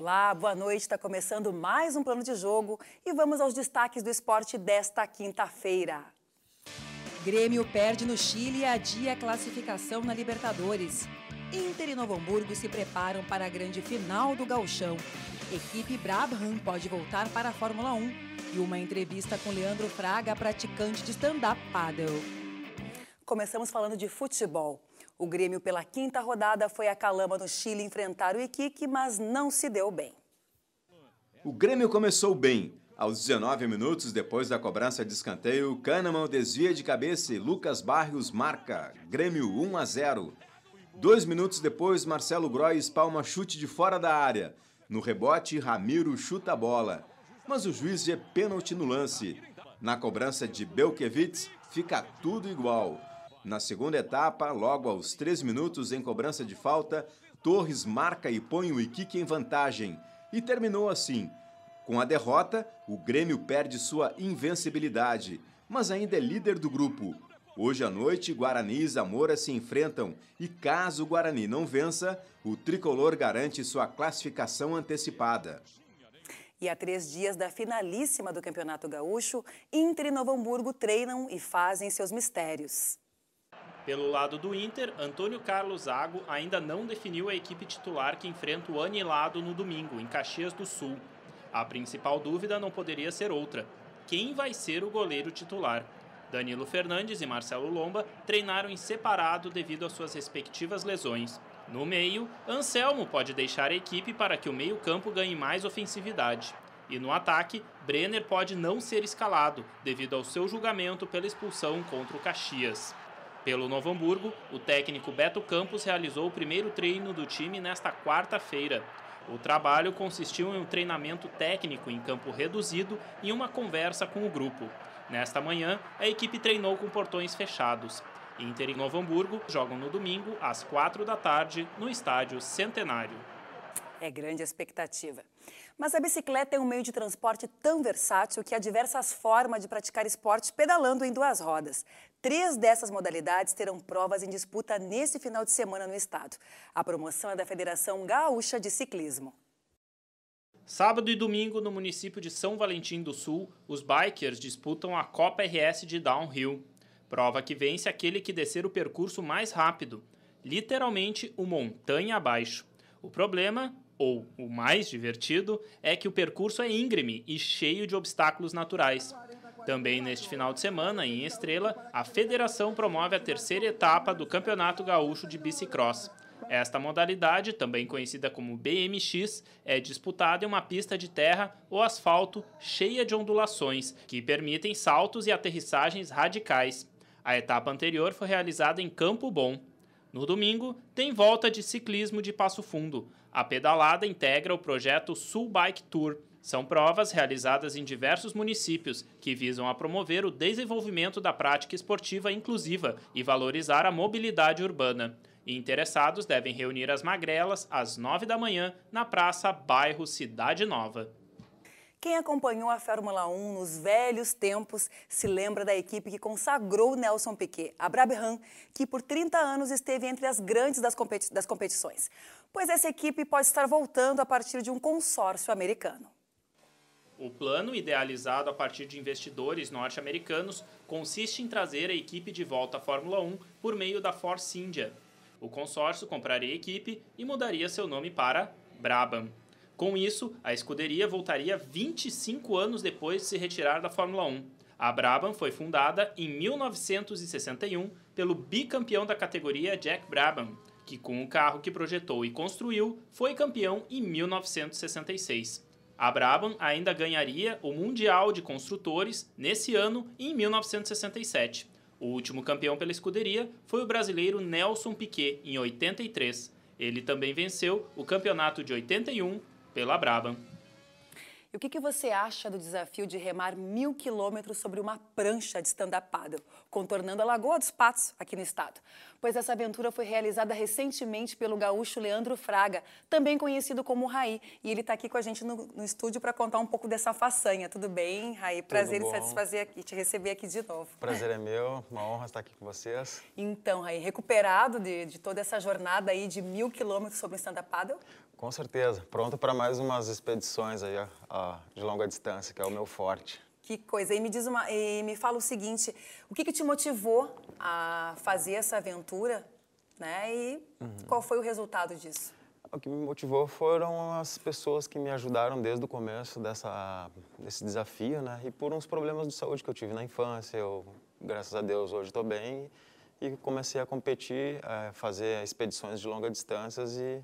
Olá, boa noite. Está começando mais um plano de jogo e vamos aos destaques do esporte desta quinta-feira. Grêmio perde no Chile e adia a classificação na Libertadores. Inter e Novo Hamburgo se preparam para a grande final do Gauchão. Equipe Brabham pode voltar para a Fórmula 1. E uma entrevista com Leandro Fraga, praticante de stand-up paddle. Começamos falando de futebol. O Grêmio, pela quinta rodada, foi a Calama no Chile enfrentar o Iquique, mas não se deu bem. O Grêmio começou bem. Aos 19 minutos, depois da cobrança de escanteio, Kahneman desvia de cabeça e Lucas Barrios marca. Grêmio 1 a 0. Dois minutos depois, Marcelo Groy espalma chute de fora da área. No rebote, Ramiro chuta a bola. Mas o juiz é pênalti no lance. Na cobrança de Belkevitz, fica tudo igual. Na segunda etapa, logo aos três minutos em cobrança de falta, Torres marca e põe o Iquique em vantagem. E terminou assim. Com a derrota, o Grêmio perde sua invencibilidade, mas ainda é líder do grupo. Hoje à noite, Guarani e Zamora se enfrentam e, caso o Guarani não vença, o tricolor garante sua classificação antecipada. E há três dias da finalíssima do Campeonato Gaúcho, Inter e Novo Hamburgo treinam e fazem seus mistérios. Pelo lado do Inter, Antônio Carlos Zago ainda não definiu a equipe titular que enfrenta o Anilado no domingo, em Caxias do Sul. A principal dúvida não poderia ser outra: quem vai ser o goleiro titular? Danilo Fernandes e Marcelo Lomba treinaram em separado devido às suas respectivas lesões. No meio, Anselmo pode deixar a equipe para que o meio-campo ganhe mais ofensividade. E no ataque, Brenner pode não ser escalado devido ao seu julgamento pela expulsão contra o Caxias. Pelo Novo Hamburgo, o técnico Beto Campos realizou o primeiro treino do time nesta quarta-feira. O trabalho consistiu em um treinamento técnico em campo reduzido e uma conversa com o grupo. Nesta manhã, a equipe treinou com portões fechados. Inter e Novo Hamburgo jogam no domingo, às quatro da tarde, no estádio Centenário. É grande expectativa. Mas a bicicleta é um meio de transporte tão versátil que há diversas formas de praticar esporte pedalando em duas rodas. Três dessas modalidades terão provas em disputa nesse final de semana no estado. A promoção é da Federação Gaúcha de Ciclismo. Sábado e domingo, no município de São Valentim do Sul, os bikers disputam a Copa RS de Downhill. Prova que vence aquele que descer o percurso mais rápido, literalmente o montanha abaixo. O problema, ou o mais divertido, é que o percurso é íngreme e cheio de obstáculos naturais. Também neste final de semana, em Estrela, a federação promove a terceira etapa do Campeonato Gaúcho de Bicicross. Esta modalidade, também conhecida como BMX, é disputada em uma pista de terra ou asfalto cheia de ondulações, que permitem saltos e aterrissagens radicais. A etapa anterior foi realizada em Campo Bom. No domingo, tem volta de ciclismo de Passo Fundo. A pedalada integra o projeto Sul Bike Tour. São provas realizadas em diversos municípios que visam a promover o desenvolvimento da prática esportiva inclusiva e valorizar a mobilidade urbana. Interessados devem reunir as magrelas às 9 da manhã na praça Bairro Cidade Nova. Quem acompanhou a Fórmula 1 nos velhos tempos se lembra da equipe que consagrou Nelson Piquet, a Brabham, que por 30 anos esteve entre as grandes das, competi das competições. Pois essa equipe pode estar voltando a partir de um consórcio americano. O plano, idealizado a partir de investidores norte-americanos, consiste em trazer a equipe de volta à Fórmula 1 por meio da Force India. O consórcio compraria a equipe e mudaria seu nome para Brabham. Com isso, a escuderia voltaria 25 anos depois de se retirar da Fórmula 1. A Brabham foi fundada em 1961 pelo bicampeão da categoria Jack Brabham, que com o carro que projetou e construiu, foi campeão em 1966. A Brabham ainda ganharia o Mundial de Construtores nesse ano em 1967. O último campeão pela escuderia foi o brasileiro Nelson Piquet, em 83. Ele também venceu o campeonato de 81 pela Braba. E o que, que, você acha do desafio de remar mil quilômetros sobre uma prancha de stand-up paddle, contornando a Lagoa dos Patos, aqui no estado? Pois essa aventura foi realizada recentemente pelo gaúcho Leandro Fraga, também conhecido como Raí, e ele está aqui com a gente no, no estúdio para contar um pouco dessa façanha. Tudo bem, Raí? Prazer em satisfazer aqui, te receber aqui de novo. Prazer é meu, uma honra estar aqui com vocês. Então, Raí, recuperado de, de toda essa jornada aí de mil quilômetros sobre o stand-up paddle? Com certeza. Pronto para mais umas expedições aí, de longa distância, que é o meu forte. Que coisa. E me diz uma, e me fala o seguinte, o que, que te motivou a fazer essa aventura, né? E uhum. qual foi o resultado disso? O que me motivou foram as pessoas que me ajudaram desde o começo dessa, desse desafio, né? E por uns problemas de saúde que eu tive na infância, eu, graças a Deus, hoje estou bem. E comecei a competir, a eh, fazer expedições de longa distância e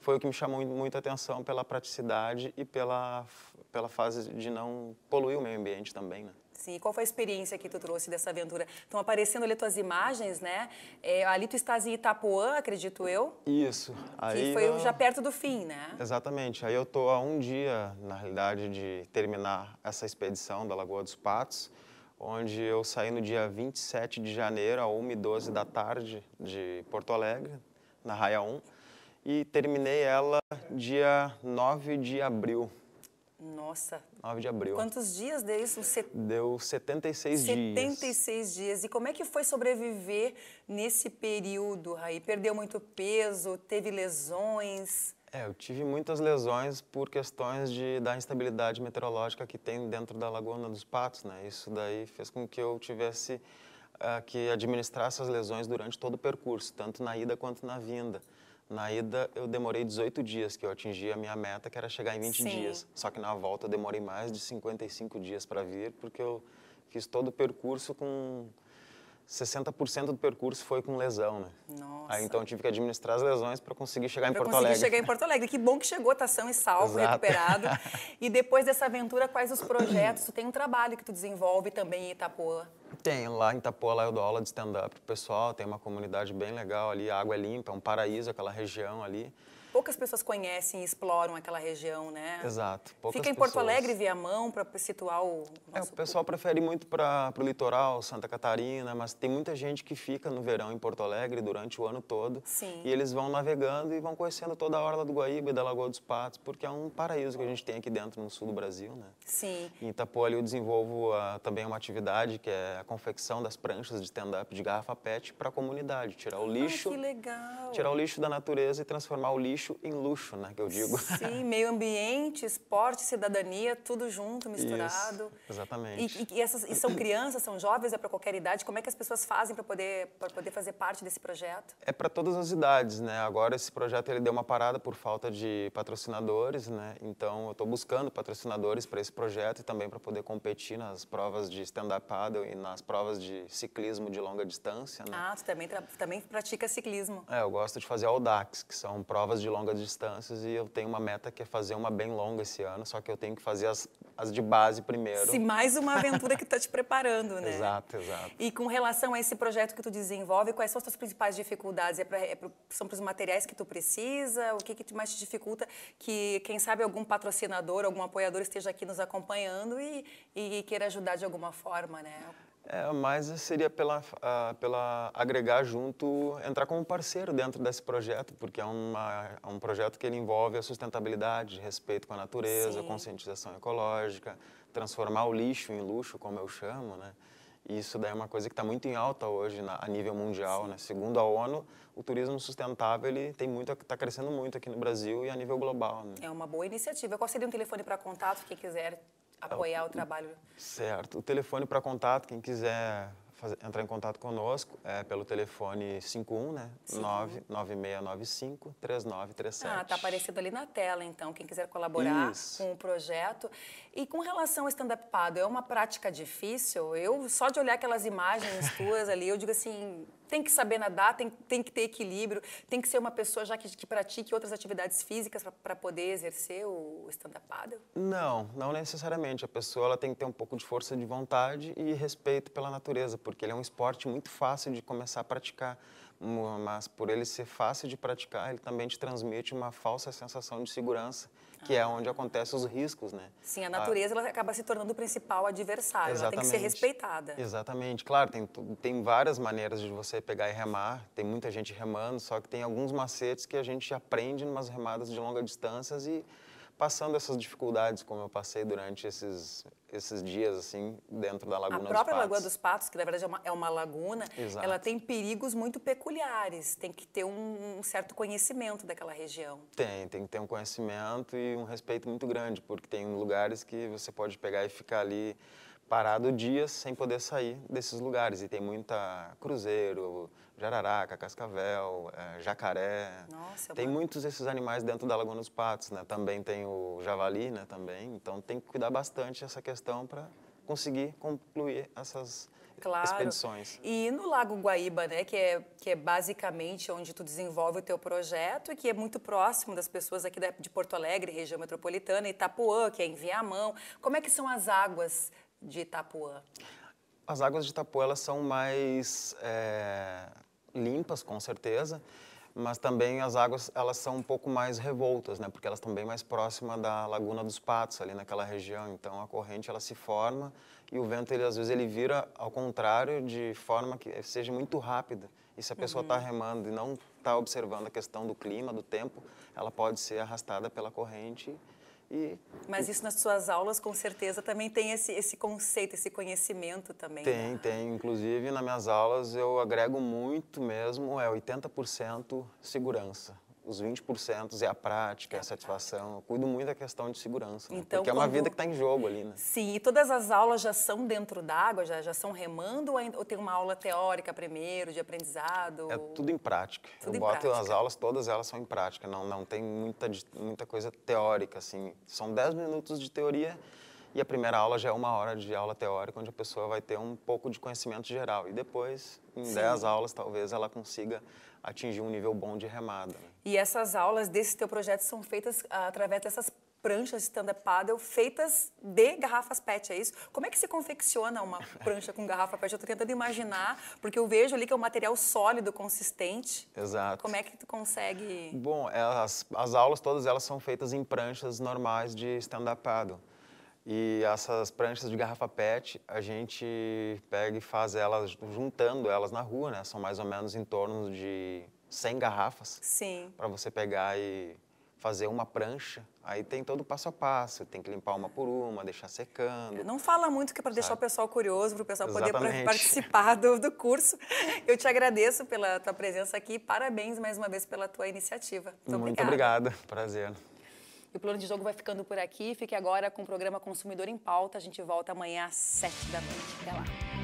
foi o que me chamou muito a atenção pela praticidade e pela, pela fase de não poluir o meio ambiente também, né? Sim, qual foi a experiência que tu trouxe dessa aventura? Estão aparecendo ali tuas imagens, né? É, ali tu estás em Itapuã, acredito eu. Isso. Aí que foi já perto do fim, né? Exatamente. Aí eu tô há um dia, na realidade, de terminar essa expedição da Lagoa dos Patos, onde eu saí no dia 27 de janeiro, a 1h12 da tarde, de Porto Alegre, na Raia 1 e terminei ela dia 9 de abril. Nossa. 9 de abril. Quantos dias deu isso? Set... Deu 76, dias. 76 dias. E como é que foi sobreviver nesse período, Raí? Perdeu muito peso? Teve lesões? É, eu tive muitas lesões por questões de, da instabilidade meteorológica que tem dentro da Laguna dos Patos, né? Isso daí fez com que eu tivesse uh, que administrar essas lesões durante todo o percurso, tanto na ida quanto na vinda. Na ida, eu demorei 18 dias, que eu atingi a minha meta, que era chegar em 20 Sim. dias. Só que na volta, eu demorei mais de 55 dias para vir, porque eu fiz todo o percurso com 60% do percurso foi com lesão, né? Nossa. Aí então eu tive que administrar as lesões para conseguir chegar pra em Porto conseguir Alegre. chegar em Porto Alegre. Que bom que chegou, tá são e salvo, Exato. recuperado. e depois dessa aventura, quais os projetos? tu tem um trabalho que tu desenvolve também em Itapuã? Tem, lá em Itapuã lá eu dou aula de stand up pro pessoal, tem uma comunidade bem legal ali, a água é limpa, é um paraíso aquela região ali poucas pessoas conhecem e exploram aquela região, né? Exato. Fica em Porto pessoas. Alegre, Viamão, para situar o. É, o pessoal público. prefere muito para o litoral, Santa Catarina, mas tem muita gente que fica no verão em Porto Alegre durante o ano todo. Sim. E eles vão navegando e vão conhecendo toda a orla do Guaíba e da Lagoa dos Patos, porque é um paraíso que a gente tem aqui dentro no sul do Brasil, né? Sim. Em Itapuã eu desenvolvo ah, também uma atividade que é a confecção das pranchas de stand-up de garrafa PET para a comunidade, tirar o ah, lixo. Ai, que legal. Tirar o lixo da natureza e transformar o lixo em luxo, né, que eu digo. Sim, meio ambiente, esporte, cidadania, tudo junto, misturado. Isso, exatamente. E, e, e, essas, e são crianças, são jovens, é para qualquer idade? Como é que as pessoas fazem para poder, poder fazer parte desse projeto? É para todas as idades, né? Agora esse projeto ele deu uma parada por falta de patrocinadores, né? Então eu estou buscando patrocinadores para esse projeto e também para poder competir nas provas de stand-up paddle e nas provas de ciclismo de longa distância, né? Ah, tu também, também pratica ciclismo. É, eu gosto de fazer audax, que são provas de longas distâncias e eu tenho uma meta que é fazer uma bem longa esse ano, só que eu tenho que fazer as, as de base primeiro. Se mais uma aventura que está te preparando, né? Exato, exato. E com relação a esse projeto que tu desenvolve, quais são as tuas principais dificuldades? É pra, é pro, são para os materiais que tu precisa? O que, que mais te dificulta? Que, quem sabe, algum patrocinador, algum apoiador esteja aqui nos acompanhando e, e queira ajudar de alguma forma, né? É, mas seria pela, pela agregar junto, entrar como parceiro dentro desse projeto, porque é, uma, é um projeto que envolve a sustentabilidade, respeito com a natureza, Sim. conscientização ecológica, transformar o lixo em luxo, como eu chamo, né? isso daí é uma coisa que está muito em alta hoje na, a nível mundial, né? Sim. né? Segundo a ONU, o turismo sustentável ele tem muito, está crescendo muito aqui no Brasil e a nível global. Né? É uma boa iniciativa. Qual seria um telefone para contato quem quiser apoiar o trabalho. Certo. O telefone para contato, quem quiser fazer, entrar em contato conosco é pelo telefone 51, né? 99695-3937. Ah, tá aparecendo ali na tela, então, quem quiser colaborar Isso. com o projeto. E com relação ao stand-up pado, é uma prática difícil? Eu, só de olhar aquelas imagens tuas ali, eu digo assim, tem que saber nadar, tem, tem que ter equilíbrio, tem que ser uma pessoa já que, que pratique outras atividades físicas para poder exercer o stand-up paddle? Não, não necessariamente. A pessoa ela tem que ter um pouco de força de vontade e respeito pela natureza, porque ele é um esporte muito fácil de começar a praticar mas por ele ser fácil de praticar, ele também te transmite uma falsa sensação de segurança, que é ah. é onde acontecem os riscos, né? Sim, a ah. natureza a... ela acaba se tornando o principal adversário, Exatamente. ela tem que ser respeitada. Exatamente, claro, tem, tem várias maneiras de você pegar e remar, tem muita gente remando, só que tem alguns macetes que a gente aprende em umas remadas de longa distância e passando essas dificuldades como eu passei durante esses esses dias assim dentro da Laguna dos Patos. A própria Lagoa dos Patos, que na verdade é uma, é uma laguna, Exato. ela tem perigos muito peculiares. Tem que ter um, um, certo conhecimento daquela região. Tem, tem que ter um conhecimento e um respeito muito grande, porque tem lugares que você pode pegar e ficar ali parado dias sem poder sair desses lugares. E tem muita cruzeiro, jararaca, cascavel, é, jacaré. Nossa, é tem mano. muitos desses animais dentro da Lagoa dos Patos, né? Também tem o javali, né? Também. Então tem que cuidar bastante essa questão para conseguir concluir essas claro. expedições. E no Lago Guaíba, né? Que é, que é basicamente onde tu desenvolve o teu projeto e que é muito próximo das pessoas aqui de Porto Alegre, região metropolitana, Itapuã, que é em Viamão. Como é que são as águas de Itapuã? As águas de Itapuã elas são mais é, limpas, com certeza, mas também as águas elas são um pouco mais revoltas, né? Porque elas estão bem mais próximas da Laguna dos Patos ali naquela região. Então a corrente ela se forma e o vento ele às vezes ele vira ao contrário de forma que seja muito rápida. E se a pessoa está uhum. remando e não está observando a questão do clima, do tempo, ela pode ser arrastada pela corrente e, Mas isso nas suas aulas, com certeza, também tem esse, esse conceito, esse conhecimento também. Tem, né? tem. Inclusive, nas minhas aulas, eu agrego muito mesmo, é 80% segurança os 20% é a prática, é a satisfação. Eu cuido muito da questão de segurança, né? Então, porque é uma vida que está em jogo ali, né? Sim, e todas as aulas já são dentro d'água, já, já são remando ou tem uma aula teórica primeiro, de aprendizado? É tudo em prática. Tudo Eu em boto prática. as aulas, todas elas são em prática, não, não tem muita, muita coisa teórica, assim. São 10 minutos de teoria e a primeira aula já é uma hora de aula teórica, onde a pessoa vai ter um pouco de conhecimento geral. E depois, em Sim. 10 aulas, talvez ela consiga atingir um nível bom de remada. Né? E essas aulas desse teu projeto são feitas ah, através dessas pranchas de stand-up paddle feitas de garrafas PET, é isso? Como é que se confecciona uma prancha com garrafa PET? Eu estou tentando imaginar, porque eu vejo ali que é um material sólido, consistente. Exato. Como é que tu consegue... Bom, é, as, as aulas todas elas são feitas em pranchas normais de stand-up paddle. E essas pranchas de garrafa PET, a gente pega e faz elas, juntando elas na rua, né? São mais ou menos em torno de 100 garrafas. Sim. Para você pegar e fazer uma prancha. Aí tem todo o passo a passo, tem que limpar uma por uma, deixar secando. Não fala muito que é para deixar o pessoal curioso, para o pessoal Exatamente. poder participar do, do curso. Eu te agradeço pela tua presença aqui, parabéns mais uma vez pela tua iniciativa. Muito, muito obrigada, prazer. E o plano de jogo vai ficando por aqui. Fique agora com o programa Consumidor em Pauta. A gente volta amanhã às 7 da noite. Até lá.